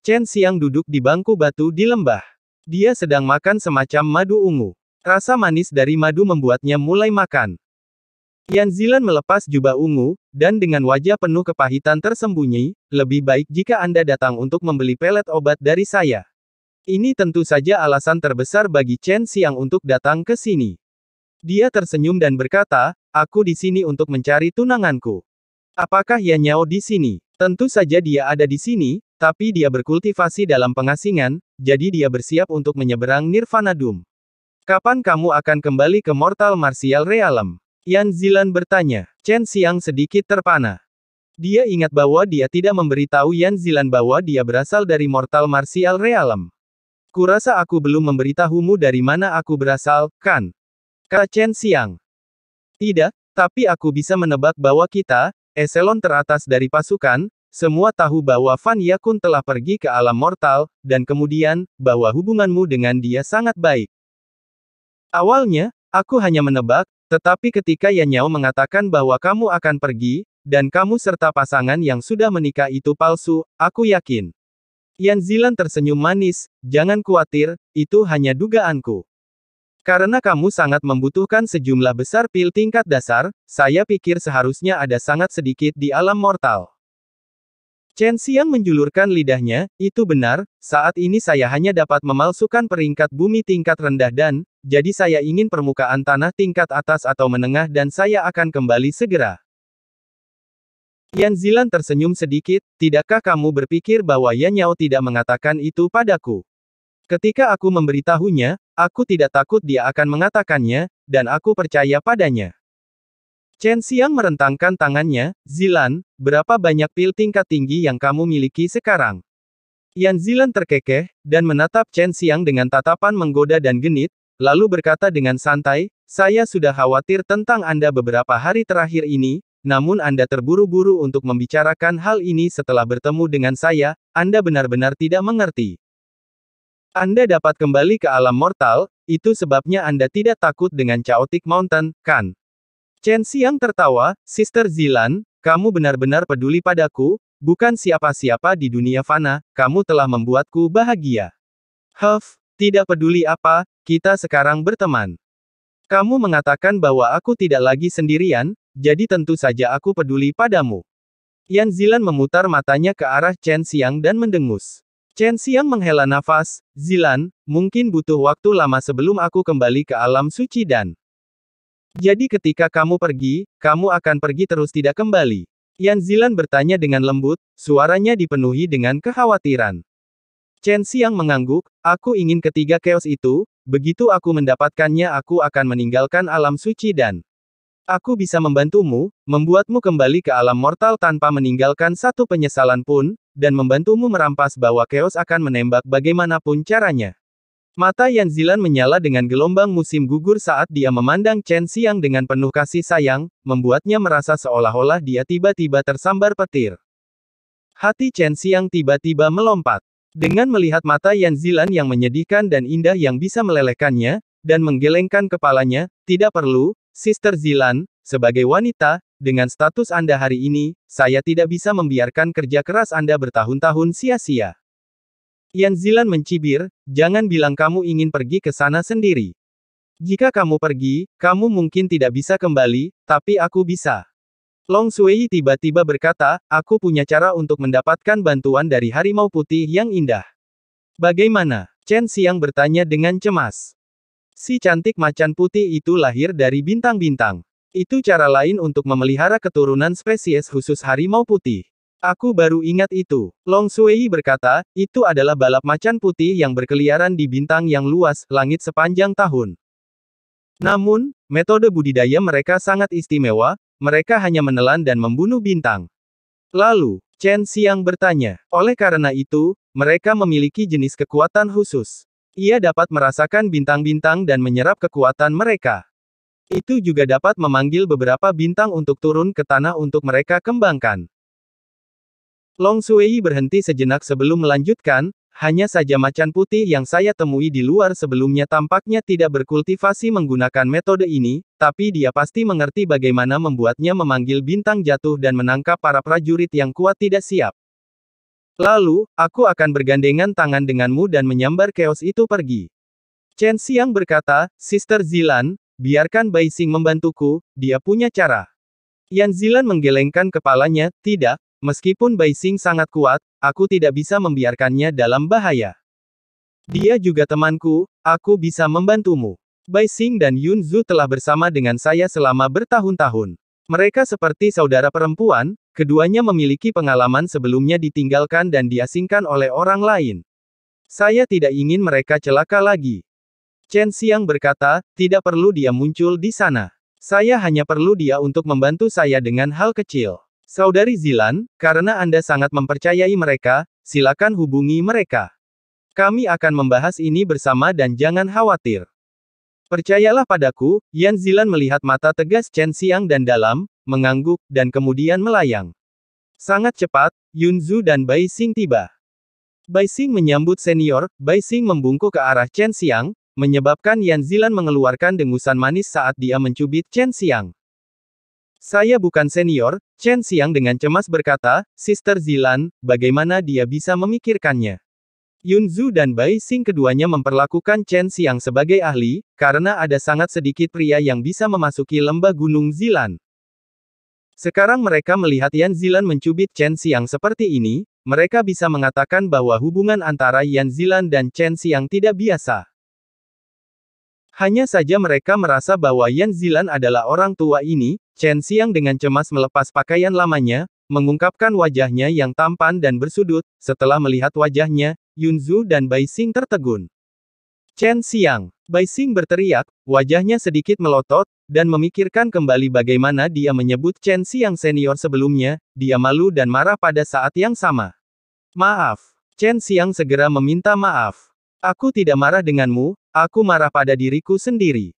Chen Xiang duduk di bangku batu di lembah. Dia sedang makan semacam madu ungu. Rasa manis dari madu membuatnya mulai makan. Yan Zilan melepas jubah ungu, dan dengan wajah penuh kepahitan tersembunyi, lebih baik jika Anda datang untuk membeli pelet obat dari saya. Ini tentu saja alasan terbesar bagi Chen Xiang untuk datang ke sini. Dia tersenyum dan berkata, aku di sini untuk mencari tunanganku. Apakah Yan Yao di sini? Tentu saja dia ada di sini, tapi dia berkultivasi dalam pengasingan, jadi dia bersiap untuk menyeberang Nirvana Doom. Kapan kamu akan kembali ke Mortal Martial Realm? Yan Zilan bertanya. Chen Xiang sedikit terpana. Dia ingat bahwa dia tidak memberitahu Yan Zilan bahwa dia berasal dari Mortal Martial Realm. Kurasa aku belum memberitahumu dari mana aku berasal, kan? Kata Chen Xiang. Tidak, tapi aku bisa menebak bahwa kita, eselon teratas dari pasukan, semua tahu bahwa Fan Yakun telah pergi ke alam mortal, dan kemudian, bahwa hubunganmu dengan dia sangat baik. Awalnya, aku hanya menebak, tetapi ketika Yan Yao mengatakan bahwa kamu akan pergi, dan kamu serta pasangan yang sudah menikah itu palsu, aku yakin. Yan Zilan tersenyum manis, jangan khawatir, itu hanya dugaanku. Karena kamu sangat membutuhkan sejumlah besar pil tingkat dasar, saya pikir seharusnya ada sangat sedikit di alam mortal. Chen Xiang menjulurkan lidahnya, itu benar, saat ini saya hanya dapat memalsukan peringkat bumi tingkat rendah dan, jadi saya ingin permukaan tanah tingkat atas atau menengah dan saya akan kembali segera. Yan Zilan tersenyum sedikit, tidakkah kamu berpikir bahwa Yan Yao tidak mengatakan itu padaku? Ketika aku memberitahunya, aku tidak takut dia akan mengatakannya, dan aku percaya padanya. Chen Xiang merentangkan tangannya, Zilan, berapa banyak pil tingkat tinggi yang kamu miliki sekarang? Yan Zilan terkekeh, dan menatap Chen Xiang dengan tatapan menggoda dan genit, lalu berkata dengan santai, saya sudah khawatir tentang Anda beberapa hari terakhir ini, namun Anda terburu-buru untuk membicarakan hal ini setelah bertemu dengan saya, Anda benar-benar tidak mengerti. Anda dapat kembali ke alam mortal, itu sebabnya Anda tidak takut dengan Chaotic Mountain, kan? Chen Xiang tertawa, Sister Zilan, kamu benar-benar peduli padaku, bukan siapa-siapa di dunia fana, kamu telah membuatku bahagia. Huff, tidak peduli apa, kita sekarang berteman. Kamu mengatakan bahwa aku tidak lagi sendirian, jadi tentu saja aku peduli padamu. Yan Zilan memutar matanya ke arah Chen Xiang dan mendengus. Chen Xiang menghela nafas, Zilan, mungkin butuh waktu lama sebelum aku kembali ke alam suci dan jadi ketika kamu pergi, kamu akan pergi terus tidak kembali. Yan Zilan bertanya dengan lembut, suaranya dipenuhi dengan kekhawatiran. Chen Xiang mengangguk, aku ingin ketiga keos itu, begitu aku mendapatkannya aku akan meninggalkan alam suci dan aku bisa membantumu, membuatmu kembali ke alam mortal tanpa meninggalkan satu penyesalan pun, dan membantumu merampas bahwa keos akan menembak bagaimanapun caranya. Mata Yan Zilan menyala dengan gelombang musim gugur saat dia memandang Chen Xiang dengan penuh kasih sayang, membuatnya merasa seolah-olah dia tiba-tiba tersambar petir. Hati Chen Xiang tiba-tiba melompat. Dengan melihat mata Yan Zilan yang menyedihkan dan indah yang bisa melelehkannya, dan menggelengkan kepalanya, tidak perlu, Sister Zilan, sebagai wanita, dengan status Anda hari ini, saya tidak bisa membiarkan kerja keras Anda bertahun-tahun sia-sia. Yan Zilan mencibir, jangan bilang kamu ingin pergi ke sana sendiri. Jika kamu pergi, kamu mungkin tidak bisa kembali, tapi aku bisa. Long Sui tiba-tiba berkata, aku punya cara untuk mendapatkan bantuan dari harimau putih yang indah. Bagaimana? Chen Xiang bertanya dengan cemas. Si cantik macan putih itu lahir dari bintang-bintang. Itu cara lain untuk memelihara keturunan spesies khusus harimau putih. Aku baru ingat itu. Long Sui berkata, itu adalah balap macan putih yang berkeliaran di bintang yang luas, langit sepanjang tahun. Namun, metode budidaya mereka sangat istimewa, mereka hanya menelan dan membunuh bintang. Lalu, Chen Xiang bertanya, oleh karena itu, mereka memiliki jenis kekuatan khusus. Ia dapat merasakan bintang-bintang dan menyerap kekuatan mereka. Itu juga dapat memanggil beberapa bintang untuk turun ke tanah untuk mereka kembangkan. Long Suei berhenti sejenak sebelum melanjutkan, hanya saja macan putih yang saya temui di luar sebelumnya tampaknya tidak berkultivasi menggunakan metode ini, tapi dia pasti mengerti bagaimana membuatnya memanggil bintang jatuh dan menangkap para prajurit yang kuat tidak siap. Lalu, aku akan bergandengan tangan denganmu dan menyambar keos itu pergi. Chen Xiang berkata, Sister Zilan, biarkan Bai Xing membantuku, dia punya cara. Yan Zilan menggelengkan kepalanya, tidak, Meskipun Bai sangat kuat, aku tidak bisa membiarkannya dalam bahaya. Dia juga temanku, aku bisa membantumu. Bai dan Yun Zhu telah bersama dengan saya selama bertahun-tahun. Mereka seperti saudara perempuan, keduanya memiliki pengalaman sebelumnya ditinggalkan dan diasingkan oleh orang lain. Saya tidak ingin mereka celaka lagi. Chen Xiang berkata, tidak perlu dia muncul di sana. Saya hanya perlu dia untuk membantu saya dengan hal kecil. Saudari Zilan, karena Anda sangat mempercayai mereka, silakan hubungi mereka. Kami akan membahas ini bersama dan jangan khawatir. Percayalah padaku, Yan Zilan melihat mata tegas Chen Xiang dan dalam, mengangguk, dan kemudian melayang. Sangat cepat, Yun Zhu dan Bai Xing tiba. Bai Xing menyambut senior, Bai Xing membungkuk ke arah Chen Xiang, menyebabkan Yan Zilan mengeluarkan dengusan manis saat dia mencubit Chen Xiang. Saya bukan senior, Chen Xiang dengan cemas berkata, Sister Zilan, bagaimana dia bisa memikirkannya? Yun Zhu dan Bai Xing keduanya memperlakukan Chen Xiang sebagai ahli, karena ada sangat sedikit pria yang bisa memasuki lembah gunung Zilan. Sekarang mereka melihat Yan Zilan mencubit Chen Xiang seperti ini, mereka bisa mengatakan bahwa hubungan antara Yan Zilan dan Chen Xiang tidak biasa. Hanya saja mereka merasa bahwa Yan Zilan adalah orang tua ini, Chen Xiang dengan cemas melepas pakaian lamanya, mengungkapkan wajahnya yang tampan dan bersudut, setelah melihat wajahnya, Yun Zhu dan Bai Xing tertegun. Chen Xiang, Bai Xing berteriak, wajahnya sedikit melotot, dan memikirkan kembali bagaimana dia menyebut Chen Xiang senior sebelumnya, dia malu dan marah pada saat yang sama. Maaf, Chen Xiang segera meminta maaf. Aku tidak marah denganmu, aku marah pada diriku sendiri.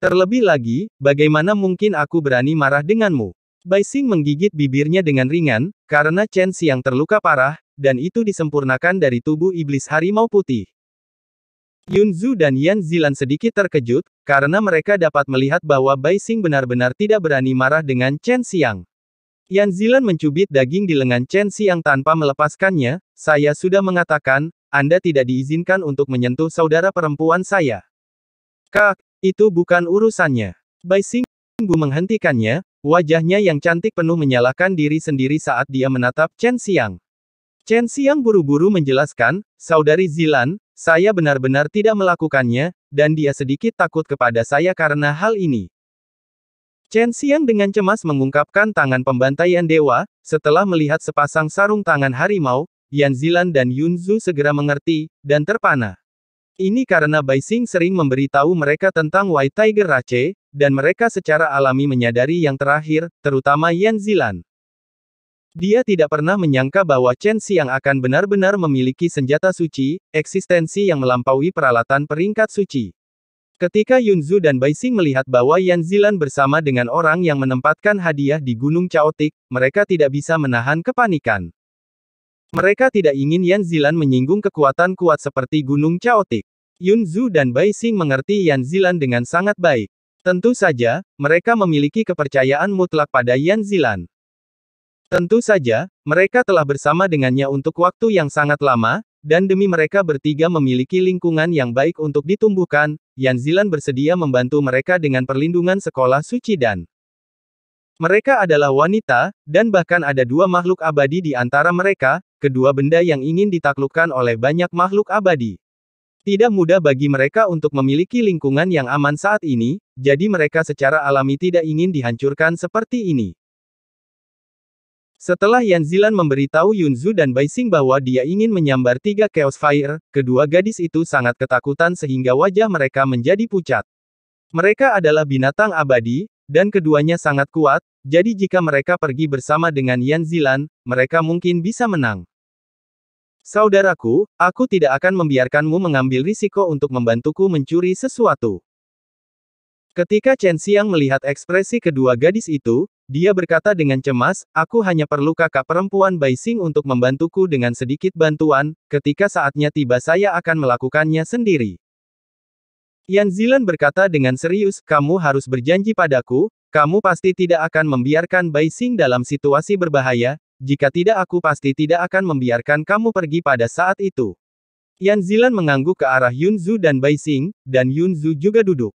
Terlebih lagi, bagaimana mungkin aku berani marah denganmu? Bai Xing menggigit bibirnya dengan ringan, karena Chen Xiang terluka parah, dan itu disempurnakan dari tubuh iblis harimau putih. Yun Zhu dan Yan Zilan sedikit terkejut, karena mereka dapat melihat bahwa Bai Xing benar-benar tidak berani marah dengan Chen Xiang. Yan Zilan mencubit daging di lengan Chen Xiang tanpa melepaskannya, saya sudah mengatakan, anda tidak diizinkan untuk menyentuh saudara perempuan saya. Kak, itu bukan urusannya. Bai Xinggu menghentikannya, wajahnya yang cantik penuh menyalahkan diri sendiri saat dia menatap Chen Xiang. Chen Xiang buru-buru menjelaskan, Saudari Zilan, saya benar-benar tidak melakukannya, dan dia sedikit takut kepada saya karena hal ini. Chen Xiang dengan cemas mengungkapkan tangan pembantaian dewa, setelah melihat sepasang sarung tangan harimau, Yan Zilan dan Yun Zhu segera mengerti, dan terpana. Ini karena Bai Xing sering memberitahu mereka tentang White Tiger Rache, dan mereka secara alami menyadari yang terakhir, terutama Yan Zilan. Dia tidak pernah menyangka bahwa Chen Xiang akan benar-benar memiliki senjata suci, eksistensi yang melampaui peralatan peringkat suci. Ketika Yun Zhu dan Bai Xing melihat bahwa Yan Zilan bersama dengan orang yang menempatkan hadiah di Gunung Chaotic, mereka tidak bisa menahan kepanikan. Mereka tidak ingin Yan Zilan menyinggung kekuatan kuat seperti Gunung Chaotic. Yun Zhu dan Bai Xing mengerti Yan Zilan dengan sangat baik. Tentu saja, mereka memiliki kepercayaan mutlak pada Yan Zilan. Tentu saja, mereka telah bersama dengannya untuk waktu yang sangat lama, dan demi mereka bertiga memiliki lingkungan yang baik untuk ditumbuhkan, Yan Zilan bersedia membantu mereka dengan perlindungan sekolah suci dan mereka adalah wanita, dan bahkan ada dua makhluk abadi di antara mereka, kedua benda yang ingin ditaklukkan oleh banyak makhluk abadi. Tidak mudah bagi mereka untuk memiliki lingkungan yang aman saat ini, jadi mereka secara alami tidak ingin dihancurkan seperti ini. Setelah Yan Zilan memberitahu Yunzu dan Bai Xing bahwa dia ingin menyambar tiga Chaos Fire, kedua gadis itu sangat ketakutan sehingga wajah mereka menjadi pucat. Mereka adalah binatang abadi, dan keduanya sangat kuat, jadi jika mereka pergi bersama dengan Yan Zilan, mereka mungkin bisa menang. Saudaraku, aku tidak akan membiarkanmu mengambil risiko untuk membantuku mencuri sesuatu. Ketika Chen Xiang melihat ekspresi kedua gadis itu, dia berkata dengan cemas, aku hanya perlu kakak perempuan Bai Xing untuk membantuku dengan sedikit bantuan, ketika saatnya tiba saya akan melakukannya sendiri. Yan Zilan berkata dengan serius, kamu harus berjanji padaku, kamu pasti tidak akan membiarkan Bai Xing dalam situasi berbahaya, jika tidak aku pasti tidak akan membiarkan kamu pergi pada saat itu. Yan Zilan mengangguk ke arah Yun Zhu dan Bai Xing, dan Yun Zhu juga duduk.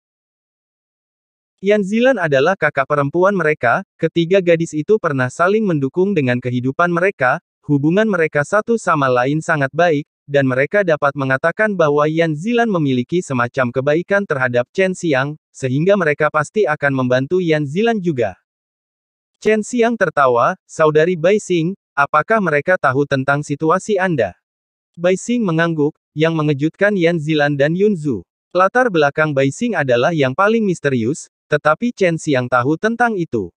Yan Zilan adalah kakak perempuan mereka, ketiga gadis itu pernah saling mendukung dengan kehidupan mereka, Hubungan mereka satu sama lain sangat baik, dan mereka dapat mengatakan bahwa Yan Zilan memiliki semacam kebaikan terhadap Chen Xiang, sehingga mereka pasti akan membantu Yan Zilan juga. Chen Xiang tertawa, Saudari Bai Xing, apakah mereka tahu tentang situasi Anda? Bai Xing mengangguk, yang mengejutkan Yan Zilan dan Yun Zhu. Latar belakang Bai Xing adalah yang paling misterius, tetapi Chen Xiang tahu tentang itu.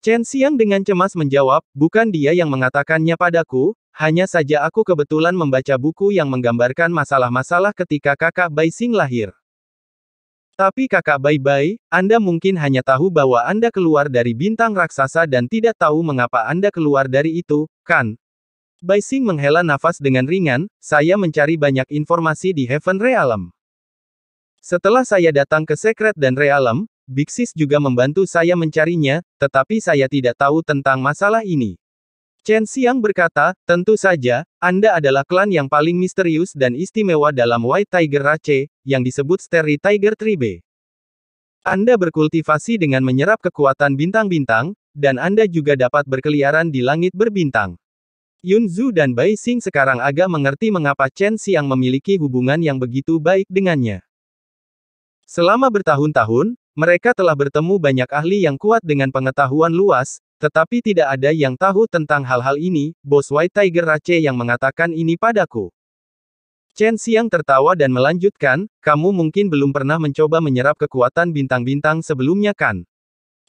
Chen Xiang dengan cemas menjawab, bukan dia yang mengatakannya padaku, hanya saja aku kebetulan membaca buku yang menggambarkan masalah-masalah ketika kakak Bai Xing lahir. Tapi kakak Bai Bai, Anda mungkin hanya tahu bahwa Anda keluar dari bintang raksasa dan tidak tahu mengapa Anda keluar dari itu, kan? Bai Xing menghela nafas dengan ringan, saya mencari banyak informasi di Heaven Realm. Setelah saya datang ke Sekret dan Realm, Bixis juga membantu saya mencarinya, tetapi saya tidak tahu tentang masalah ini. Chen Xiang berkata, tentu saja, Anda adalah klan yang paling misterius dan istimewa dalam White Tiger Race, yang disebut Steri Tiger Tribe. Anda berkultivasi dengan menyerap kekuatan bintang-bintang, dan Anda juga dapat berkeliaran di langit berbintang. Yun Zhu dan Bai Xing sekarang agak mengerti mengapa Chen Xiang memiliki hubungan yang begitu baik dengannya. Selama bertahun-tahun, mereka telah bertemu banyak ahli yang kuat dengan pengetahuan luas, tetapi tidak ada yang tahu tentang hal-hal ini, bos White Tiger Rache yang mengatakan ini padaku. Chen Xiang tertawa dan melanjutkan, kamu mungkin belum pernah mencoba menyerap kekuatan bintang-bintang sebelumnya kan?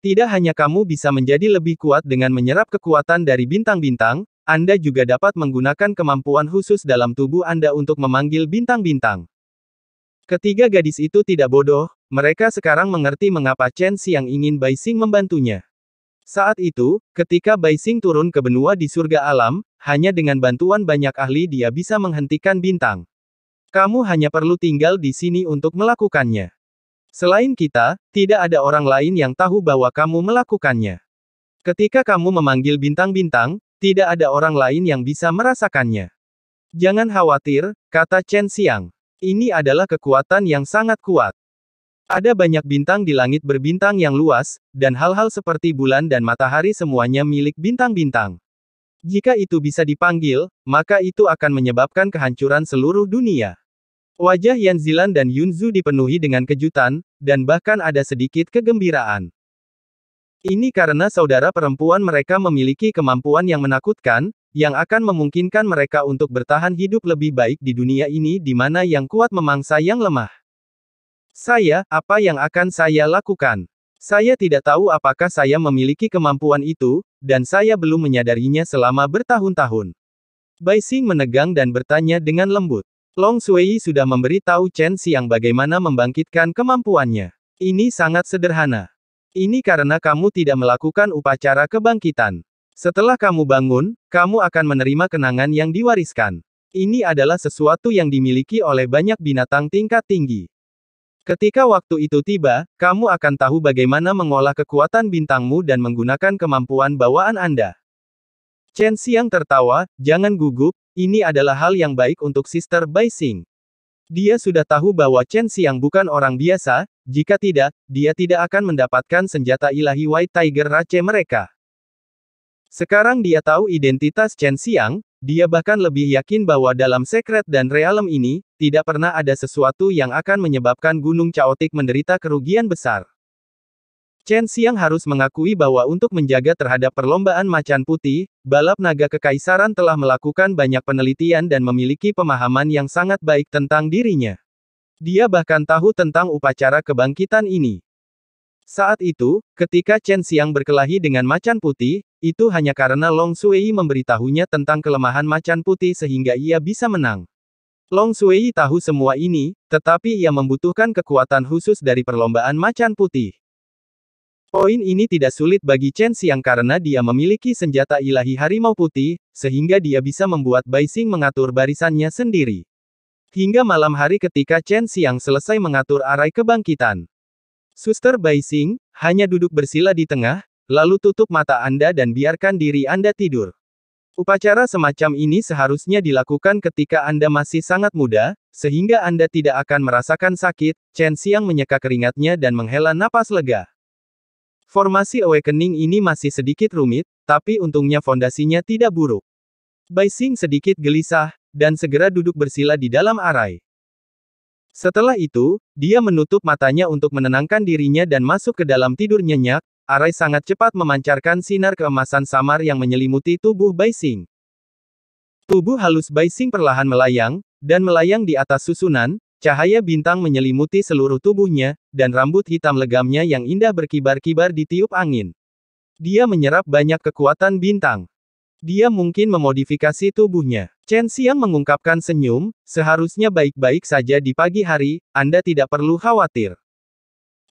Tidak hanya kamu bisa menjadi lebih kuat dengan menyerap kekuatan dari bintang-bintang, Anda juga dapat menggunakan kemampuan khusus dalam tubuh Anda untuk memanggil bintang-bintang. Ketiga gadis itu tidak bodoh, mereka sekarang mengerti mengapa Chen Xiang ingin Bai Xing membantunya. Saat itu, ketika Bai Xing turun ke benua di surga alam, hanya dengan bantuan banyak ahli dia bisa menghentikan bintang. Kamu hanya perlu tinggal di sini untuk melakukannya. Selain kita, tidak ada orang lain yang tahu bahwa kamu melakukannya. Ketika kamu memanggil bintang-bintang, tidak ada orang lain yang bisa merasakannya. Jangan khawatir, kata Chen Xiang. Ini adalah kekuatan yang sangat kuat. Ada banyak bintang di langit berbintang yang luas, dan hal-hal seperti bulan dan matahari semuanya milik bintang-bintang. Jika itu bisa dipanggil, maka itu akan menyebabkan kehancuran seluruh dunia. Wajah Yan Zilan dan Yun Zhu dipenuhi dengan kejutan, dan bahkan ada sedikit kegembiraan. Ini karena saudara perempuan mereka memiliki kemampuan yang menakutkan, yang akan memungkinkan mereka untuk bertahan hidup lebih baik di dunia ini di mana yang kuat memangsa yang lemah. Saya, apa yang akan saya lakukan? Saya tidak tahu apakah saya memiliki kemampuan itu, dan saya belum menyadarinya selama bertahun-tahun. Bai Xing menegang dan bertanya dengan lembut. Long Sui sudah memberi tahu Chen Xiang bagaimana membangkitkan kemampuannya. Ini sangat sederhana. Ini karena kamu tidak melakukan upacara kebangkitan. Setelah kamu bangun, kamu akan menerima kenangan yang diwariskan. Ini adalah sesuatu yang dimiliki oleh banyak binatang tingkat tinggi. Ketika waktu itu tiba, kamu akan tahu bagaimana mengolah kekuatan bintangmu dan menggunakan kemampuan bawaan Anda. Chen Xiang tertawa, jangan gugup, ini adalah hal yang baik untuk Sister Bai Xing. Dia sudah tahu bahwa Chen Xiang bukan orang biasa, jika tidak, dia tidak akan mendapatkan senjata ilahi White Tiger Race mereka. Sekarang dia tahu identitas Chen Xiang, dia bahkan lebih yakin bahwa dalam sekret dan realem ini, tidak pernah ada sesuatu yang akan menyebabkan Gunung Chaotic menderita kerugian besar. Chen Xiang harus mengakui bahwa untuk menjaga terhadap perlombaan macan putih, balap naga kekaisaran telah melakukan banyak penelitian dan memiliki pemahaman yang sangat baik tentang dirinya. Dia bahkan tahu tentang upacara kebangkitan ini. Saat itu, ketika Chen Xiang berkelahi dengan macan putih, itu hanya karena Long Sui memberitahunya tentang kelemahan macan putih sehingga ia bisa menang. Long Sui tahu semua ini, tetapi ia membutuhkan kekuatan khusus dari perlombaan macan putih. Poin ini tidak sulit bagi Chen Xiang karena dia memiliki senjata ilahi harimau putih, sehingga dia bisa membuat Bai Xing mengatur barisannya sendiri. Hingga malam hari ketika Chen Xiang selesai mengatur arai kebangkitan. Suster Bai Xing, hanya duduk bersila di tengah, Lalu tutup mata Anda dan biarkan diri Anda tidur. Upacara semacam ini seharusnya dilakukan ketika Anda masih sangat muda, sehingga Anda tidak akan merasakan sakit, Chen Xiang menyeka keringatnya dan menghela napas lega. Formasi awakening ini masih sedikit rumit, tapi untungnya fondasinya tidak buruk. Bai Xing sedikit gelisah, dan segera duduk bersila di dalam arai. Setelah itu, dia menutup matanya untuk menenangkan dirinya dan masuk ke dalam tidur nyenyak, Arai sangat cepat memancarkan sinar keemasan samar yang menyelimuti tubuh Baising. Tubuh halus Baising perlahan melayang, dan melayang di atas susunan, cahaya bintang menyelimuti seluruh tubuhnya, dan rambut hitam legamnya yang indah berkibar-kibar di tiup angin. Dia menyerap banyak kekuatan bintang. Dia mungkin memodifikasi tubuhnya. Chen Xiang mengungkapkan senyum, seharusnya baik-baik saja di pagi hari, Anda tidak perlu khawatir.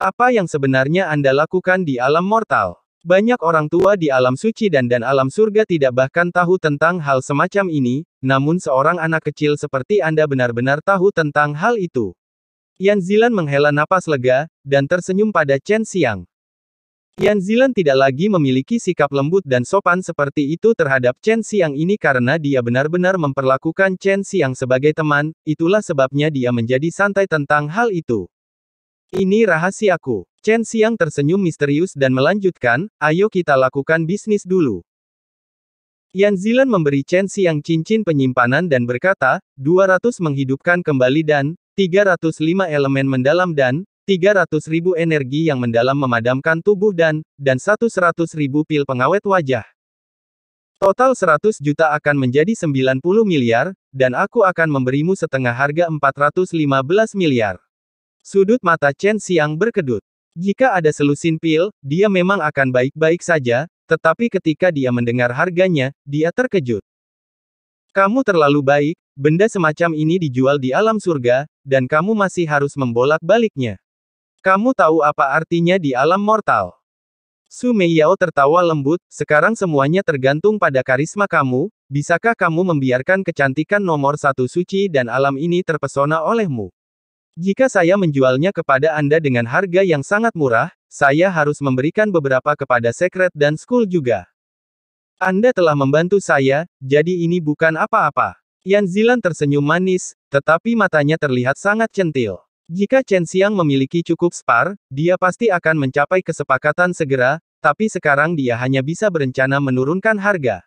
Apa yang sebenarnya Anda lakukan di alam mortal? Banyak orang tua di alam suci dan dan alam surga tidak bahkan tahu tentang hal semacam ini, namun seorang anak kecil seperti Anda benar-benar tahu tentang hal itu. Yan Zilan menghela napas lega, dan tersenyum pada Chen Xiang. Yan Zilan tidak lagi memiliki sikap lembut dan sopan seperti itu terhadap Chen Xiang ini karena dia benar-benar memperlakukan Chen Xiang sebagai teman, itulah sebabnya dia menjadi santai tentang hal itu. Ini rahasiaku. Chen Xiang tersenyum misterius dan melanjutkan, ayo kita lakukan bisnis dulu. Yan Zilan memberi Chen Xiang cincin penyimpanan dan berkata, 200 menghidupkan kembali dan, 305 elemen mendalam dan, 300 ribu energi yang mendalam memadamkan tubuh dan, dan 100 ribu pil pengawet wajah. Total 100 juta akan menjadi 90 miliar, dan aku akan memberimu setengah harga 415 miliar. Sudut mata Chen Xiang berkedut. Jika ada selusin pil, dia memang akan baik-baik saja, tetapi ketika dia mendengar harganya, dia terkejut. Kamu terlalu baik, benda semacam ini dijual di alam surga, dan kamu masih harus membolak-baliknya. Kamu tahu apa artinya di alam mortal? Su Meiyao tertawa lembut, sekarang semuanya tergantung pada karisma kamu, bisakah kamu membiarkan kecantikan nomor satu suci dan alam ini terpesona olehmu? Jika saya menjualnya kepada Anda dengan harga yang sangat murah, saya harus memberikan beberapa kepada Secret dan School juga. Anda telah membantu saya, jadi ini bukan apa-apa. Yan Zilan tersenyum manis, tetapi matanya terlihat sangat centil. Jika Chen Xiang memiliki cukup spar, dia pasti akan mencapai kesepakatan segera, tapi sekarang dia hanya bisa berencana menurunkan harga.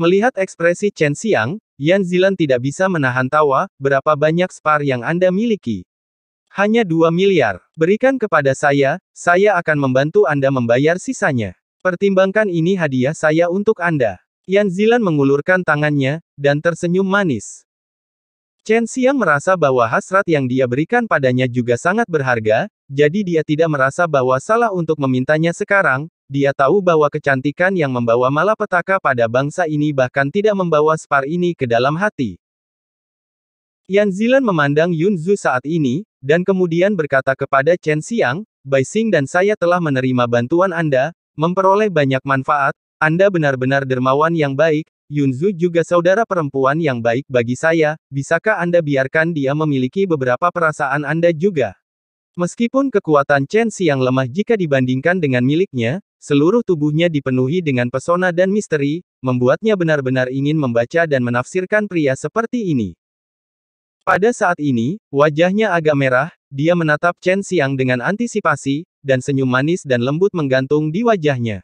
Melihat ekspresi Chen Xiang, Yan Zilan tidak bisa menahan tawa, berapa banyak spar yang Anda miliki? Hanya 2 miliar. Berikan kepada saya, saya akan membantu Anda membayar sisanya. Pertimbangkan ini hadiah saya untuk Anda. Yan Zilan mengulurkan tangannya, dan tersenyum manis. Chen Xiang merasa bahwa hasrat yang dia berikan padanya juga sangat berharga, jadi dia tidak merasa bahwa salah untuk memintanya sekarang, dia tahu bahwa kecantikan yang membawa malapetaka pada bangsa ini bahkan tidak membawa Spar ini ke dalam hati. Yan Zilan memandang Yun Zhu saat ini, dan kemudian berkata kepada Chen Xiang, Bai Xing dan saya telah menerima bantuan Anda, memperoleh banyak manfaat, Anda benar-benar dermawan yang baik, Yun Zhu juga saudara perempuan yang baik bagi saya, bisakah Anda biarkan dia memiliki beberapa perasaan Anda juga? Meskipun kekuatan Chen Xiang lemah jika dibandingkan dengan miliknya, seluruh tubuhnya dipenuhi dengan pesona dan misteri, membuatnya benar-benar ingin membaca dan menafsirkan pria seperti ini. Pada saat ini, wajahnya agak merah, dia menatap Chen Xiang dengan antisipasi, dan senyum manis dan lembut menggantung di wajahnya.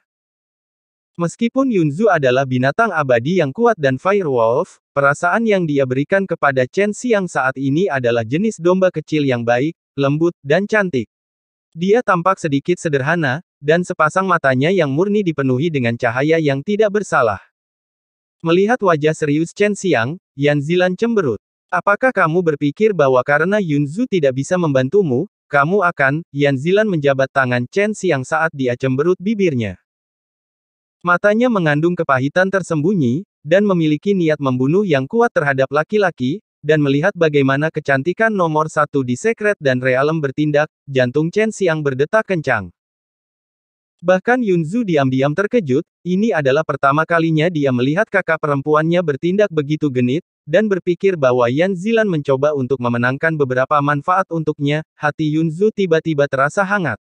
Meskipun Yun Zhu adalah binatang abadi yang kuat dan Firewolf, perasaan yang dia berikan kepada Chen Xiang saat ini adalah jenis domba kecil yang baik, lembut, dan cantik. Dia tampak sedikit sederhana, dan sepasang matanya yang murni dipenuhi dengan cahaya yang tidak bersalah. Melihat wajah serius Chen Xiang, Yan Zilan cemberut. Apakah kamu berpikir bahwa karena Yun Zhu tidak bisa membantumu, kamu akan, Yan Zilan menjabat tangan Chen Xiang saat dia cemberut bibirnya. Matanya mengandung kepahitan tersembunyi, dan memiliki niat membunuh yang kuat terhadap laki-laki, dan melihat bagaimana kecantikan nomor satu di Secret dan Realm bertindak, jantung Chen Xiang berdetak kencang. Bahkan Yunzu diam-diam terkejut, ini adalah pertama kalinya dia melihat kakak perempuannya bertindak begitu genit, dan berpikir bahwa Yan Zilan mencoba untuk memenangkan beberapa manfaat untuknya, hati Yunzu tiba-tiba terasa hangat.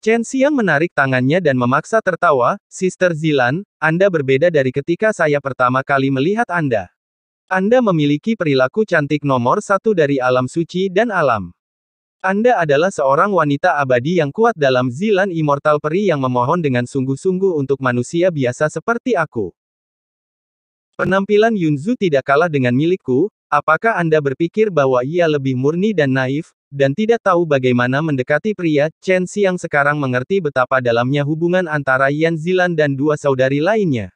Chen Xiang menarik tangannya dan memaksa tertawa, Sister Zilan, Anda berbeda dari ketika saya pertama kali melihat Anda. Anda memiliki perilaku cantik nomor satu dari alam suci dan alam. Anda adalah seorang wanita abadi yang kuat dalam zilan immortal peri yang memohon dengan sungguh-sungguh untuk manusia biasa seperti aku. Penampilan Yunzu tidak kalah dengan milikku, apakah Anda berpikir bahwa ia lebih murni dan naif, dan tidak tahu bagaimana mendekati pria, Chen Xiang sekarang mengerti betapa dalamnya hubungan antara Yan Zilan dan dua saudari lainnya.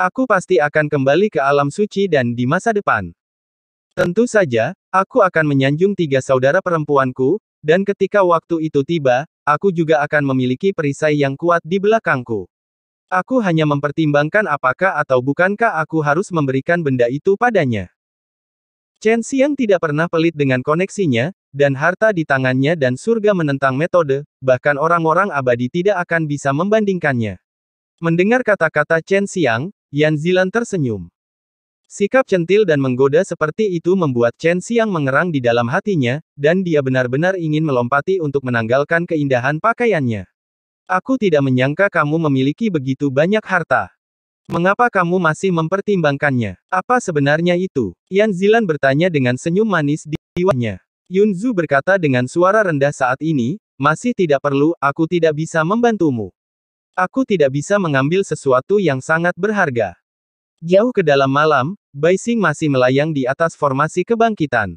Aku pasti akan kembali ke alam suci dan di masa depan. Tentu saja, aku akan menyanjung tiga saudara perempuanku, dan ketika waktu itu tiba, aku juga akan memiliki perisai yang kuat di belakangku. Aku hanya mempertimbangkan apakah atau bukankah aku harus memberikan benda itu padanya. Chen Xiang tidak pernah pelit dengan koneksinya, dan harta di tangannya dan surga menentang metode, bahkan orang-orang abadi tidak akan bisa membandingkannya. Mendengar kata-kata Chen Xiang, Yan Zilan tersenyum. Sikap centil dan menggoda seperti itu membuat Chen Xiang mengerang di dalam hatinya, dan dia benar-benar ingin melompati untuk menanggalkan keindahan pakaiannya. Aku tidak menyangka kamu memiliki begitu banyak harta. Mengapa kamu masih mempertimbangkannya? Apa sebenarnya itu? Yan Zilan bertanya dengan senyum manis di Yun Yunzu berkata dengan suara rendah saat ini, masih tidak perlu, aku tidak bisa membantumu. Aku tidak bisa mengambil sesuatu yang sangat berharga. Jauh ke dalam malam, Baising masih melayang di atas formasi kebangkitan.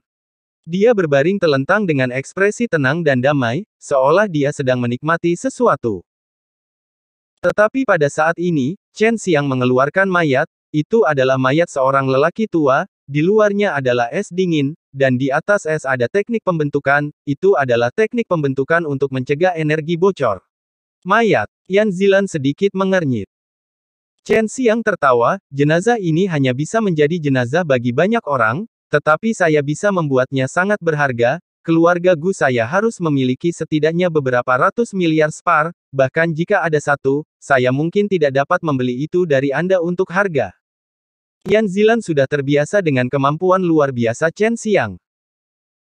Dia berbaring telentang dengan ekspresi tenang dan damai, seolah dia sedang menikmati sesuatu. Tetapi pada saat ini, Chen Xiang mengeluarkan mayat, itu adalah mayat seorang lelaki tua, di luarnya adalah es dingin, dan di atas es ada teknik pembentukan, itu adalah teknik pembentukan untuk mencegah energi bocor. Mayat, Yan Zilan sedikit mengernyit. Chen Xiang tertawa, jenazah ini hanya bisa menjadi jenazah bagi banyak orang, tetapi saya bisa membuatnya sangat berharga, keluarga Gu saya harus memiliki setidaknya beberapa ratus miliar spar, bahkan jika ada satu, saya mungkin tidak dapat membeli itu dari Anda untuk harga. Yan Zilan sudah terbiasa dengan kemampuan luar biasa Chen Xiang.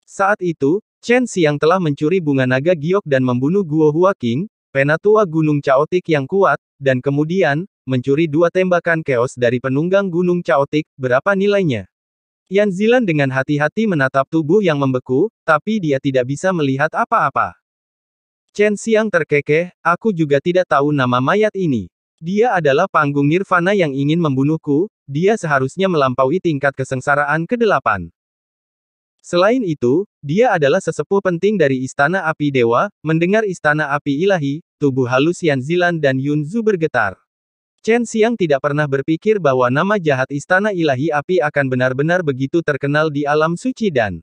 Saat itu, Chen Xiang telah mencuri bunga naga giok dan membunuh Guo Huaking. Penatua Gunung Chaotik yang kuat, dan kemudian, mencuri dua tembakan keos dari penunggang Gunung Chaotik. berapa nilainya? Yan Zilan dengan hati-hati menatap tubuh yang membeku, tapi dia tidak bisa melihat apa-apa. Chen Xiang terkekeh, aku juga tidak tahu nama mayat ini. Dia adalah panggung nirvana yang ingin membunuhku, dia seharusnya melampaui tingkat kesengsaraan ke-8. Selain itu, dia adalah sesepuh penting dari Istana Api Dewa, mendengar Istana Api Ilahi, Tubuh halus Yan Zilan dan Yun Zu bergetar. Chen Xiang tidak pernah berpikir bahwa nama jahat Istana Ilahi Api akan benar-benar begitu terkenal di alam suci dan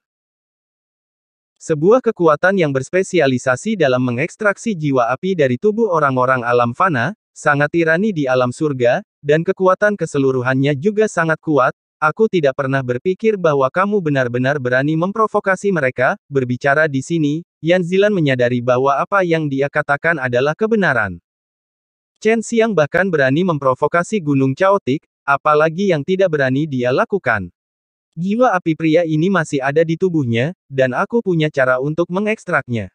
sebuah kekuatan yang berspesialisasi dalam mengekstraksi jiwa api dari tubuh orang-orang alam fana, sangat tirani di alam surga, dan kekuatan keseluruhannya juga sangat kuat, Aku tidak pernah berpikir bahwa kamu benar-benar berani memprovokasi mereka, berbicara di sini, Yan Zilan menyadari bahwa apa yang dia katakan adalah kebenaran. Chen Xiang bahkan berani memprovokasi Gunung Chaotik, apalagi yang tidak berani dia lakukan. Jiwa api pria ini masih ada di tubuhnya, dan aku punya cara untuk mengekstraknya.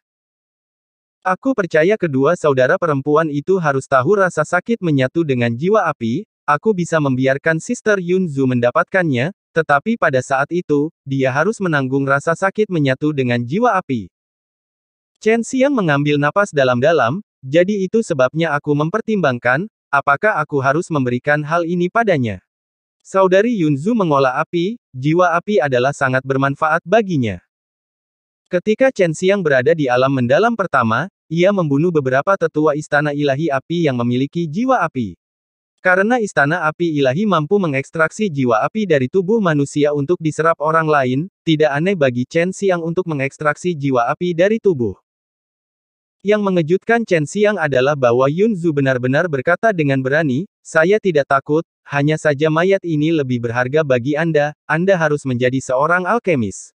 Aku percaya kedua saudara perempuan itu harus tahu rasa sakit menyatu dengan jiwa api, Aku bisa membiarkan Sister Yunzu mendapatkannya, tetapi pada saat itu, dia harus menanggung rasa sakit menyatu dengan jiwa api. Chen Xiang mengambil napas dalam-dalam, jadi itu sebabnya aku mempertimbangkan, apakah aku harus memberikan hal ini padanya. Saudari Yunzu mengolah api, jiwa api adalah sangat bermanfaat baginya. Ketika Chen Xiang berada di alam mendalam pertama, ia membunuh beberapa tetua istana ilahi api yang memiliki jiwa api. Karena istana api ilahi mampu mengekstraksi jiwa api dari tubuh manusia untuk diserap orang lain, tidak aneh bagi Chen Xiang untuk mengekstraksi jiwa api dari tubuh. Yang mengejutkan Chen Xiang adalah bahwa Yun Zhu benar-benar berkata dengan berani, saya tidak takut, hanya saja mayat ini lebih berharga bagi Anda, Anda harus menjadi seorang alkemis.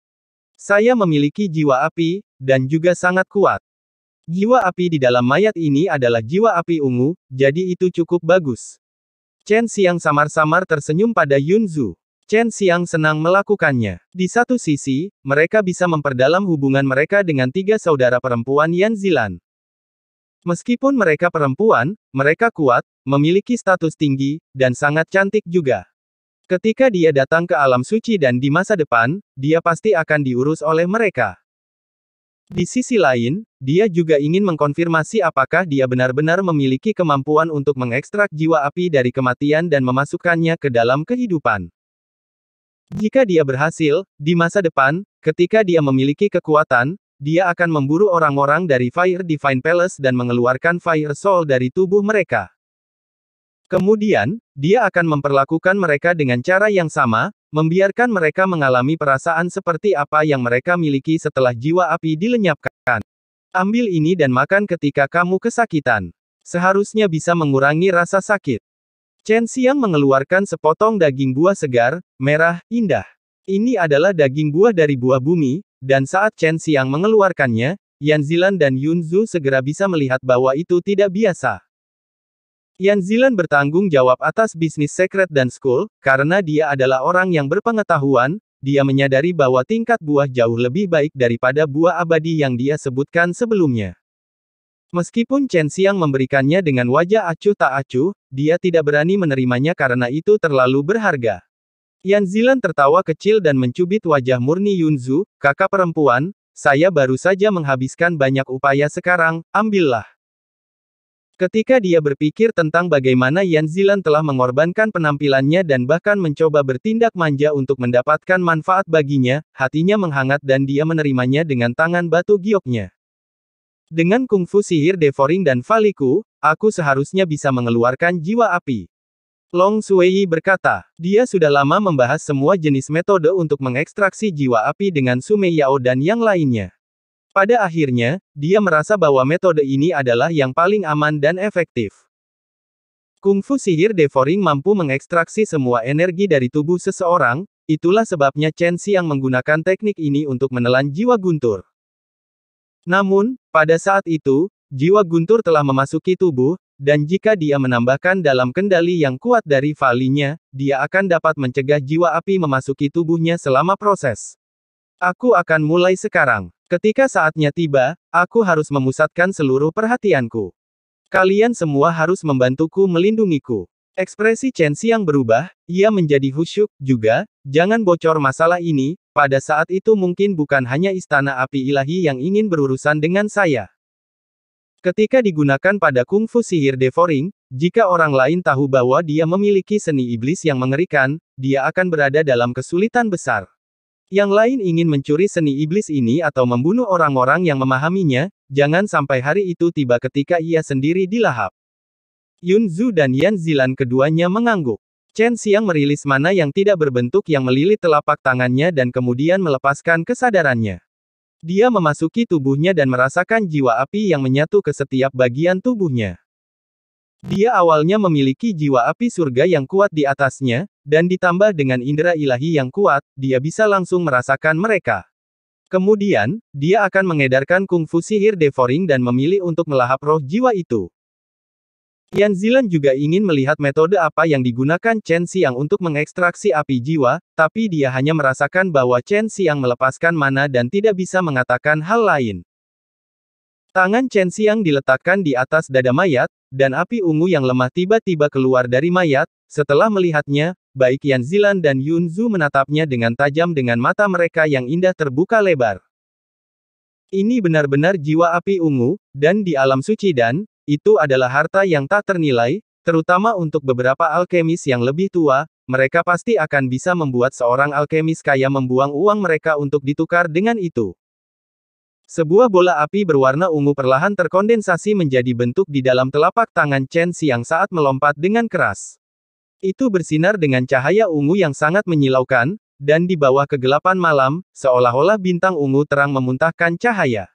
Saya memiliki jiwa api, dan juga sangat kuat. Jiwa api di dalam mayat ini adalah jiwa api ungu, jadi itu cukup bagus. Chen Xiang samar-samar tersenyum pada Yun Zhu. Chen Xiang senang melakukannya. Di satu sisi, mereka bisa memperdalam hubungan mereka dengan tiga saudara perempuan Yan Zilan. Meskipun mereka perempuan, mereka kuat, memiliki status tinggi, dan sangat cantik juga. Ketika dia datang ke alam suci dan di masa depan, dia pasti akan diurus oleh mereka. Di sisi lain, dia juga ingin mengkonfirmasi apakah dia benar-benar memiliki kemampuan untuk mengekstrak jiwa api dari kematian dan memasukkannya ke dalam kehidupan. Jika dia berhasil, di masa depan, ketika dia memiliki kekuatan, dia akan memburu orang-orang dari Fire Divine Palace dan mengeluarkan Fire Soul dari tubuh mereka. Kemudian, dia akan memperlakukan mereka dengan cara yang sama, Membiarkan mereka mengalami perasaan seperti apa yang mereka miliki setelah jiwa api dilenyapkan. Ambil ini dan makan ketika kamu kesakitan. Seharusnya bisa mengurangi rasa sakit. Chen Xiang mengeluarkan sepotong daging buah segar, merah, indah. Ini adalah daging buah dari buah bumi, dan saat Chen Xiang mengeluarkannya, Yan Zilan dan Yun Zhu segera bisa melihat bahwa itu tidak biasa. Yan Zilan bertanggung jawab atas bisnis secret dan school, karena dia adalah orang yang berpengetahuan, dia menyadari bahwa tingkat buah jauh lebih baik daripada buah abadi yang dia sebutkan sebelumnya. Meskipun Chen Xiang memberikannya dengan wajah acuh tak acuh, dia tidak berani menerimanya karena itu terlalu berharga. Yan Zilan tertawa kecil dan mencubit wajah murni Yunzu, kakak perempuan, saya baru saja menghabiskan banyak upaya sekarang, ambillah. Ketika dia berpikir tentang bagaimana Yan Zilan telah mengorbankan penampilannya dan bahkan mencoba bertindak manja untuk mendapatkan manfaat baginya, hatinya menghangat dan dia menerimanya dengan tangan batu gioknya. Dengan kungfu sihir devoring dan faliku, aku seharusnya bisa mengeluarkan jiwa api. Long Sui berkata, dia sudah lama membahas semua jenis metode untuk mengekstraksi jiwa api dengan Sumeyao dan yang lainnya. Pada akhirnya, dia merasa bahwa metode ini adalah yang paling aman dan efektif. Kungfu sihir devouring mampu mengekstraksi semua energi dari tubuh seseorang, itulah sebabnya Chen Xiang menggunakan teknik ini untuk menelan jiwa guntur. Namun, pada saat itu, jiwa guntur telah memasuki tubuh, dan jika dia menambahkan dalam kendali yang kuat dari valinya, dia akan dapat mencegah jiwa api memasuki tubuhnya selama proses. Aku akan mulai sekarang. Ketika saatnya tiba, aku harus memusatkan seluruh perhatianku. Kalian semua harus membantuku melindungiku. Ekspresi Chen Xiang berubah, ia menjadi husyuk juga, jangan bocor masalah ini, pada saat itu mungkin bukan hanya istana api ilahi yang ingin berurusan dengan saya. Ketika digunakan pada kungfu sihir devoring, jika orang lain tahu bahwa dia memiliki seni iblis yang mengerikan, dia akan berada dalam kesulitan besar. Yang lain ingin mencuri seni iblis ini atau membunuh orang-orang yang memahaminya, jangan sampai hari itu tiba ketika ia sendiri dilahap. Yun Zhu dan Yan Zilan keduanya mengangguk. Chen Xiang merilis mana yang tidak berbentuk yang melilit telapak tangannya dan kemudian melepaskan kesadarannya. Dia memasuki tubuhnya dan merasakan jiwa api yang menyatu ke setiap bagian tubuhnya. Dia awalnya memiliki jiwa api surga yang kuat di atasnya, dan ditambah dengan indera ilahi yang kuat, dia bisa langsung merasakan mereka. Kemudian, dia akan mengedarkan kungfu sihir devouring dan memilih untuk melahap roh jiwa itu. Yan Zilan juga ingin melihat metode apa yang digunakan Chen Xiang untuk mengekstraksi api jiwa, tapi dia hanya merasakan bahwa Chen Xiang melepaskan mana dan tidak bisa mengatakan hal lain. Tangan Chen Xiang diletakkan di atas dada mayat, dan api ungu yang lemah tiba-tiba keluar dari mayat, setelah melihatnya, Baik Yan Zilan dan Yun Zhu menatapnya dengan tajam dengan mata mereka yang indah terbuka lebar. Ini benar-benar jiwa api ungu, dan di alam suci dan, itu adalah harta yang tak ternilai, terutama untuk beberapa alkemis yang lebih tua, mereka pasti akan bisa membuat seorang alkemis kaya membuang uang mereka untuk ditukar dengan itu. Sebuah bola api berwarna ungu perlahan terkondensasi menjadi bentuk di dalam telapak tangan Chen Xiang saat melompat dengan keras. Itu bersinar dengan cahaya ungu yang sangat menyilaukan, dan di bawah kegelapan malam, seolah-olah bintang ungu terang memuntahkan cahaya.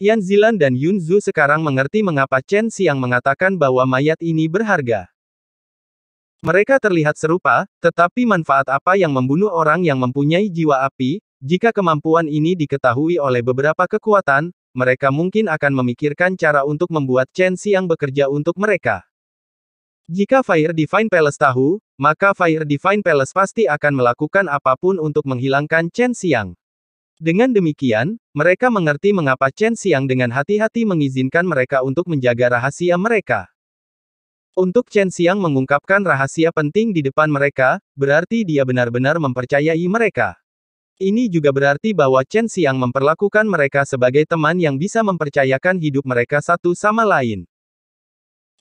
Yan Zilan dan Yun Zhu sekarang mengerti mengapa Chen Xiang mengatakan bahwa mayat ini berharga. Mereka terlihat serupa, tetapi manfaat apa yang membunuh orang yang mempunyai jiwa api, jika kemampuan ini diketahui oleh beberapa kekuatan, mereka mungkin akan memikirkan cara untuk membuat Chen Xiang bekerja untuk mereka. Jika Fire Divine Palace tahu, maka Fire Divine Palace pasti akan melakukan apapun untuk menghilangkan Chen Xiang. Dengan demikian, mereka mengerti mengapa Chen Xiang dengan hati-hati mengizinkan mereka untuk menjaga rahasia mereka. Untuk Chen Xiang mengungkapkan rahasia penting di depan mereka, berarti dia benar-benar mempercayai mereka. Ini juga berarti bahwa Chen Xiang memperlakukan mereka sebagai teman yang bisa mempercayakan hidup mereka satu sama lain.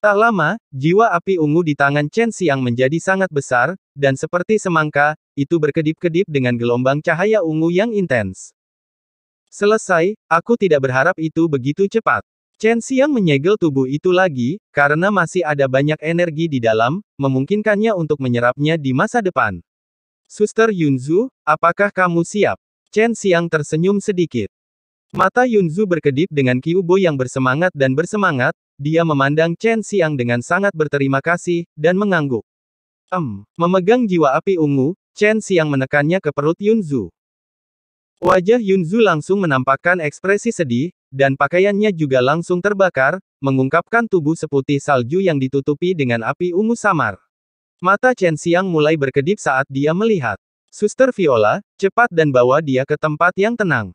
Tak lama, jiwa api ungu di tangan Chen Xiang menjadi sangat besar, dan seperti semangka, itu berkedip-kedip dengan gelombang cahaya ungu yang intens. Selesai, aku tidak berharap itu begitu cepat. Chen Xiang menyegel tubuh itu lagi, karena masih ada banyak energi di dalam, memungkinkannya untuk menyerapnya di masa depan. Suster Yunzu, apakah kamu siap? Chen Xiang tersenyum sedikit. Mata Yunzu berkedip dengan Kiubo yang bersemangat dan bersemangat, dia memandang Chen Xiang dengan sangat berterima kasih, dan mengangguk. Em, memegang jiwa api ungu, Chen Xiang menekannya ke perut Yun Zhu. Wajah Yun Zhu langsung menampakkan ekspresi sedih, dan pakaiannya juga langsung terbakar, mengungkapkan tubuh seputih salju yang ditutupi dengan api ungu samar. Mata Chen Xiang mulai berkedip saat dia melihat. Suster Viola, cepat dan bawa dia ke tempat yang tenang.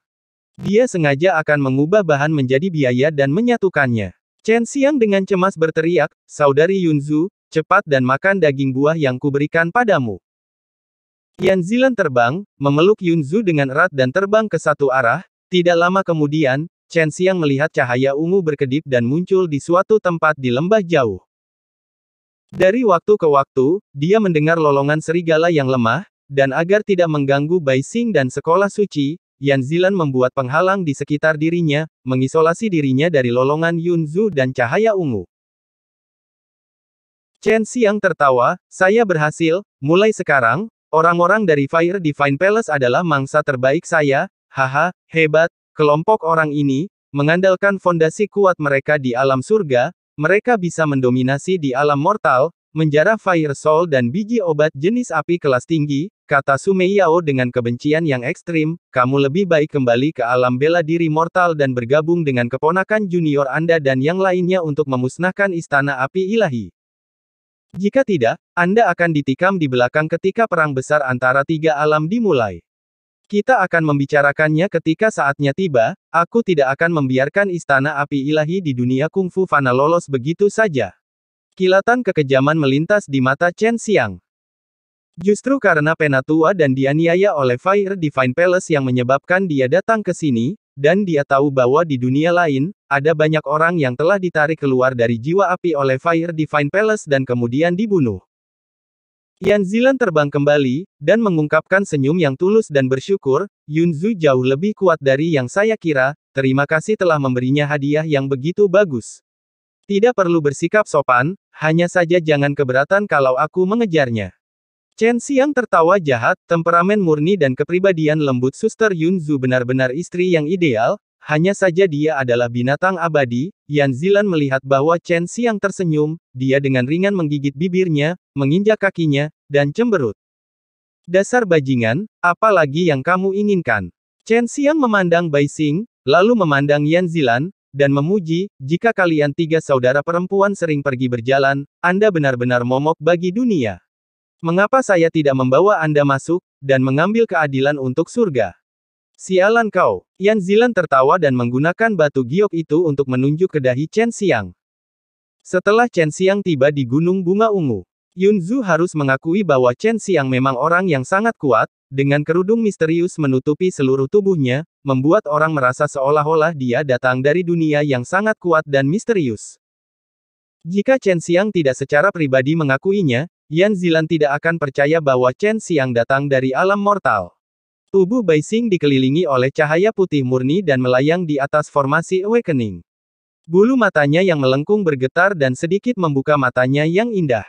Dia sengaja akan mengubah bahan menjadi biaya dan menyatukannya. Chen Xiang dengan cemas berteriak, Saudari Yunzu, cepat dan makan daging buah yang kuberikan padamu. Yan Zilan terbang, memeluk Yunzu dengan erat dan terbang ke satu arah, tidak lama kemudian, Chen Xiang melihat cahaya ungu berkedip dan muncul di suatu tempat di lembah jauh. Dari waktu ke waktu, dia mendengar lolongan serigala yang lemah, dan agar tidak mengganggu Bai Xing dan sekolah suci, Yan Zilan membuat penghalang di sekitar dirinya, mengisolasi dirinya dari lolongan Yun Zhu dan cahaya ungu. Chen Xiang tertawa, saya berhasil, mulai sekarang, orang-orang dari Fire Divine Palace adalah mangsa terbaik saya, haha, hebat, kelompok orang ini, mengandalkan fondasi kuat mereka di alam surga, mereka bisa mendominasi di alam mortal, menjarah Fire Soul dan biji obat jenis api kelas tinggi, Kata Sumeyao dengan kebencian yang ekstrim, kamu lebih baik kembali ke alam bela diri mortal dan bergabung dengan keponakan junior Anda dan yang lainnya untuk memusnahkan istana api ilahi. Jika tidak, Anda akan ditikam di belakang ketika perang besar antara tiga alam dimulai. Kita akan membicarakannya ketika saatnya tiba, aku tidak akan membiarkan istana api ilahi di dunia kungfu fana lolos begitu saja. Kilatan kekejaman melintas di mata Chen Xiang. Justru karena Penatua dan dianiaya oleh Fire Divine Palace yang menyebabkan dia datang ke sini, dan dia tahu bahwa di dunia lain, ada banyak orang yang telah ditarik keluar dari jiwa api oleh Fire Divine Palace dan kemudian dibunuh. Yan Zilan terbang kembali, dan mengungkapkan senyum yang tulus dan bersyukur, Yun Zhu jauh lebih kuat dari yang saya kira, terima kasih telah memberinya hadiah yang begitu bagus. Tidak perlu bersikap sopan, hanya saja jangan keberatan kalau aku mengejarnya. Chen Xiang tertawa jahat, temperamen murni dan kepribadian lembut suster Yun Zhu benar-benar istri yang ideal, hanya saja dia adalah binatang abadi, Yan Zilan melihat bahwa Chen Xiang tersenyum, dia dengan ringan menggigit bibirnya, menginjak kakinya, dan cemberut. Dasar bajingan, apalagi yang kamu inginkan. Chen Xiang memandang Bai Xing, lalu memandang Yan Zilan, dan memuji, jika kalian tiga saudara perempuan sering pergi berjalan, Anda benar-benar momok bagi dunia. Mengapa saya tidak membawa Anda masuk, dan mengambil keadilan untuk surga? Sialan kau! Yan Zilan tertawa dan menggunakan batu giok itu untuk menunjuk ke dahi Chen Xiang. Setelah Chen Xiang tiba di Gunung Bunga Ungu, Yun Zhu harus mengakui bahwa Chen Xiang memang orang yang sangat kuat, dengan kerudung misterius menutupi seluruh tubuhnya, membuat orang merasa seolah-olah dia datang dari dunia yang sangat kuat dan misterius. Jika Chen Xiang tidak secara pribadi mengakuinya, Yan Zilan tidak akan percaya bahwa Chen Xiang datang dari alam mortal. Tubuh Baising dikelilingi oleh cahaya putih murni dan melayang di atas formasi awakening. Bulu matanya yang melengkung bergetar dan sedikit membuka matanya yang indah.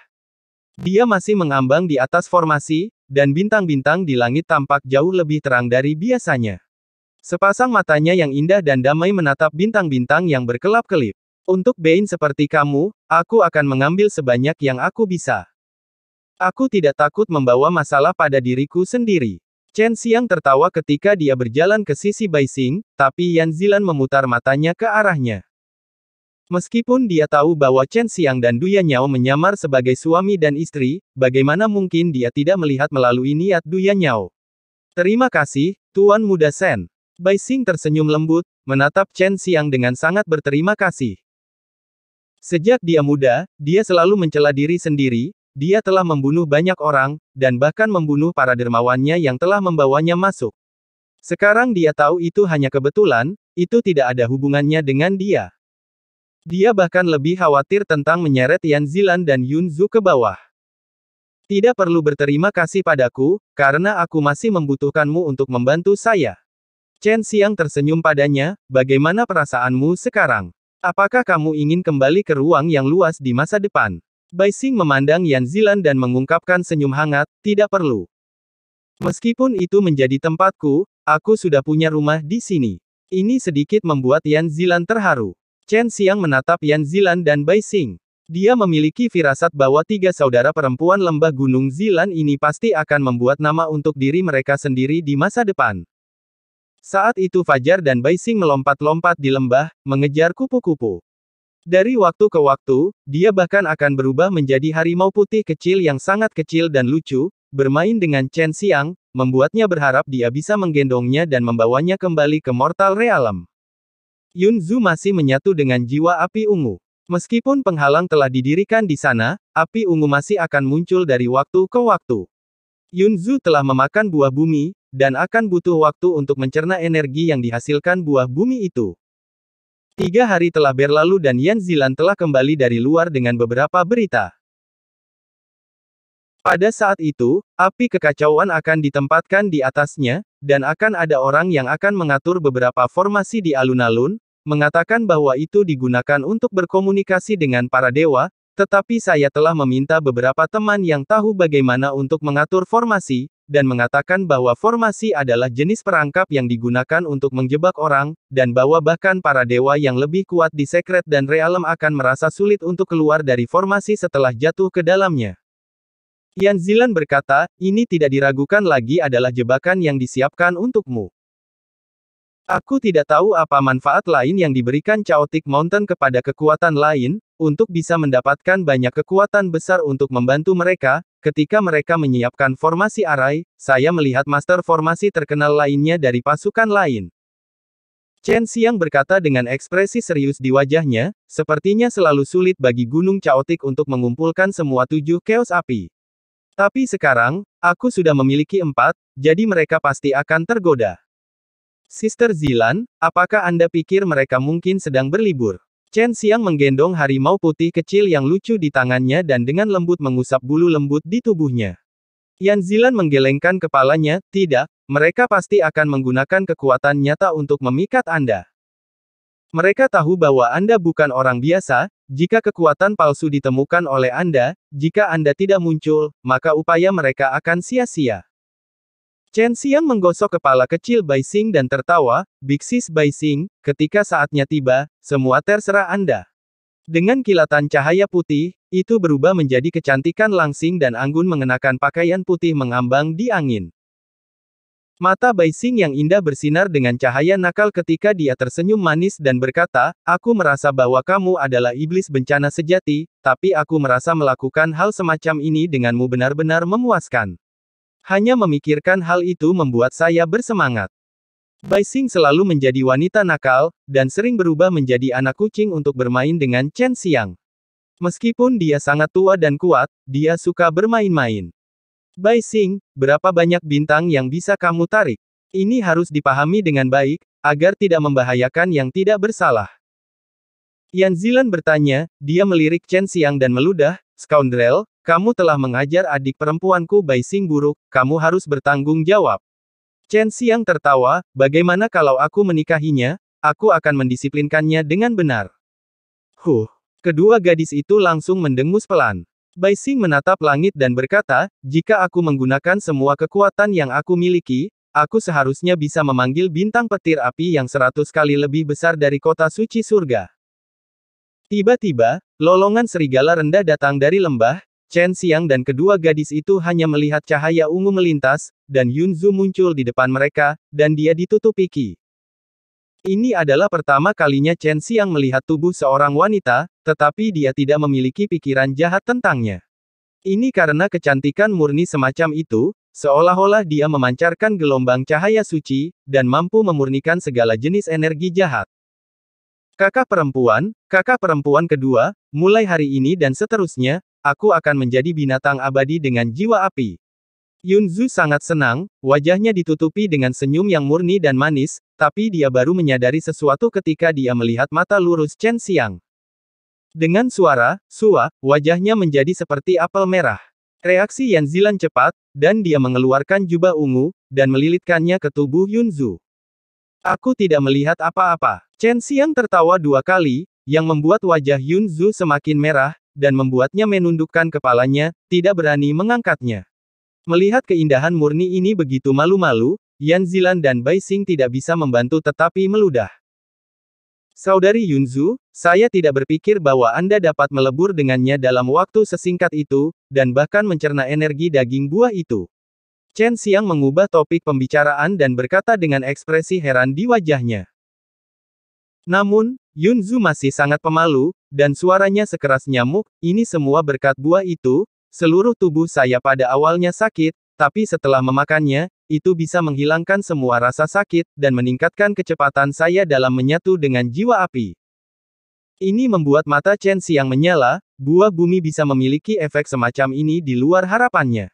Dia masih mengambang di atas formasi, dan bintang-bintang di langit tampak jauh lebih terang dari biasanya. Sepasang matanya yang indah dan damai menatap bintang-bintang yang berkelap-kelip. Untuk Bain seperti kamu, aku akan mengambil sebanyak yang aku bisa. Aku tidak takut membawa masalah pada diriku sendiri. Chen Xiang tertawa ketika dia berjalan ke sisi Bai Xing, tapi Yan Zilan memutar matanya ke arahnya. Meskipun dia tahu bahwa Chen Xiang dan Duya Nyao menyamar sebagai suami dan istri, bagaimana mungkin dia tidak melihat melalui niat Duya Nyao. Terima kasih, Tuan Muda Sen. Bai Xing tersenyum lembut, menatap Chen Xiang dengan sangat berterima kasih. Sejak dia muda, dia selalu mencela diri sendiri, dia telah membunuh banyak orang, dan bahkan membunuh para dermawannya yang telah membawanya masuk. Sekarang dia tahu itu hanya kebetulan, itu tidak ada hubungannya dengan dia. Dia bahkan lebih khawatir tentang menyeret Yan Zilan dan Yun Zhu ke bawah. Tidak perlu berterima kasih padaku, karena aku masih membutuhkanmu untuk membantu saya. Chen Xiang tersenyum padanya, bagaimana perasaanmu sekarang? Apakah kamu ingin kembali ke ruang yang luas di masa depan? Bai memandang Yan Zilan dan mengungkapkan senyum hangat, tidak perlu. Meskipun itu menjadi tempatku, aku sudah punya rumah di sini. Ini sedikit membuat Yan Zilan terharu. Chen Xiang menatap Yan Zilan dan Bai Dia memiliki firasat bahwa tiga saudara perempuan lembah Gunung Zilan ini pasti akan membuat nama untuk diri mereka sendiri di masa depan. Saat itu Fajar dan Baising melompat-lompat di lembah, mengejar kupu-kupu. Dari waktu ke waktu, dia bahkan akan berubah menjadi harimau putih kecil yang sangat kecil dan lucu, bermain dengan Chen Xiang, membuatnya berharap dia bisa menggendongnya dan membawanya kembali ke mortal realm. Yun Zhu masih menyatu dengan jiwa api ungu. Meskipun penghalang telah didirikan di sana, api ungu masih akan muncul dari waktu ke waktu. Yun Zhu telah memakan buah bumi, dan akan butuh waktu untuk mencerna energi yang dihasilkan buah bumi itu. Tiga hari telah berlalu dan Yan Zilan telah kembali dari luar dengan beberapa berita. Pada saat itu, api kekacauan akan ditempatkan di atasnya, dan akan ada orang yang akan mengatur beberapa formasi di alun-alun, mengatakan bahwa itu digunakan untuk berkomunikasi dengan para dewa, tetapi saya telah meminta beberapa teman yang tahu bagaimana untuk mengatur formasi, dan mengatakan bahwa formasi adalah jenis perangkap yang digunakan untuk menjebak orang, dan bahwa bahkan para dewa yang lebih kuat di Sekret dan realem akan merasa sulit untuk keluar dari formasi setelah jatuh ke dalamnya. Yan Zilan berkata, ini tidak diragukan lagi adalah jebakan yang disiapkan untukmu. Aku tidak tahu apa manfaat lain yang diberikan Chaotic Mountain kepada kekuatan lain, untuk bisa mendapatkan banyak kekuatan besar untuk membantu mereka, Ketika mereka menyiapkan formasi arai, saya melihat master formasi terkenal lainnya dari pasukan lain. Chen Xiang berkata dengan ekspresi serius di wajahnya, sepertinya selalu sulit bagi Gunung Chaotic untuk mengumpulkan semua tujuh chaos api. Tapi sekarang, aku sudah memiliki empat, jadi mereka pasti akan tergoda. Sister Zilan, apakah Anda pikir mereka mungkin sedang berlibur? Chen Xiang menggendong harimau putih kecil yang lucu di tangannya dan dengan lembut mengusap bulu lembut di tubuhnya. Yan Zilan menggelengkan kepalanya, tidak, mereka pasti akan menggunakan kekuatan nyata untuk memikat Anda. Mereka tahu bahwa Anda bukan orang biasa, jika kekuatan palsu ditemukan oleh Anda, jika Anda tidak muncul, maka upaya mereka akan sia-sia. Chen Xiang menggosok kepala kecil Bai Xing dan tertawa, Big Sis Bai Xing, ketika saatnya tiba, semua terserah Anda. Dengan kilatan cahaya putih, itu berubah menjadi kecantikan langsing dan Anggun mengenakan pakaian putih mengambang di angin. Mata Bai Xing yang indah bersinar dengan cahaya nakal ketika dia tersenyum manis dan berkata, Aku merasa bahwa kamu adalah iblis bencana sejati, tapi aku merasa melakukan hal semacam ini denganmu benar-benar memuaskan. Hanya memikirkan hal itu membuat saya bersemangat. Baising selalu menjadi wanita nakal, dan sering berubah menjadi anak kucing untuk bermain dengan Chen Xiang. Meskipun dia sangat tua dan kuat, dia suka bermain-main. Baising, berapa banyak bintang yang bisa kamu tarik? Ini harus dipahami dengan baik, agar tidak membahayakan yang tidak bersalah. Yan Zilan bertanya, dia melirik Chen Xiang dan meludah, Scoundrel, kamu telah mengajar adik perempuanku Bai Sing buruk, kamu harus bertanggung jawab. Chen Xiang tertawa, bagaimana kalau aku menikahinya, aku akan mendisiplinkannya dengan benar. Huh. Kedua gadis itu langsung mendengus pelan. Bai Xing menatap langit dan berkata, jika aku menggunakan semua kekuatan yang aku miliki, aku seharusnya bisa memanggil bintang petir api yang seratus kali lebih besar dari kota suci surga. Tiba-tiba, lolongan serigala rendah datang dari lembah, Chen Xiang dan kedua gadis itu hanya melihat cahaya ungu melintas, dan Yun Zhu muncul di depan mereka, dan dia ditutupi Qi. Ini adalah pertama kalinya Chen Xiang melihat tubuh seorang wanita, tetapi dia tidak memiliki pikiran jahat tentangnya. Ini karena kecantikan murni semacam itu, seolah-olah dia memancarkan gelombang cahaya suci, dan mampu memurnikan segala jenis energi jahat. Kakak perempuan, kakak perempuan kedua, mulai hari ini dan seterusnya, Aku akan menjadi binatang abadi dengan jiwa api. Yunzu sangat senang, wajahnya ditutupi dengan senyum yang murni dan manis, tapi dia baru menyadari sesuatu ketika dia melihat mata lurus Chen Xiang. Dengan suara, sua, wajahnya menjadi seperti apel merah. Reaksi Yan Zilan cepat, dan dia mengeluarkan jubah ungu, dan melilitkannya ke tubuh Yunzu. Aku tidak melihat apa-apa. Chen Xiang tertawa dua kali, yang membuat wajah Yunzu semakin merah, dan membuatnya menundukkan kepalanya, tidak berani mengangkatnya. Melihat keindahan murni ini begitu malu-malu, Yan Zilan dan Bai Xing tidak bisa membantu tetapi meludah. Saudari Yunzu, saya tidak berpikir bahwa Anda dapat melebur dengannya dalam waktu sesingkat itu, dan bahkan mencerna energi daging buah itu. Chen Xiang mengubah topik pembicaraan dan berkata dengan ekspresi heran di wajahnya. Namun, Yunzu masih sangat pemalu, dan suaranya sekeras nyamuk, ini semua berkat buah itu, seluruh tubuh saya pada awalnya sakit, tapi setelah memakannya, itu bisa menghilangkan semua rasa sakit, dan meningkatkan kecepatan saya dalam menyatu dengan jiwa api. Ini membuat mata Chen Siang menyala, buah bumi bisa memiliki efek semacam ini di luar harapannya.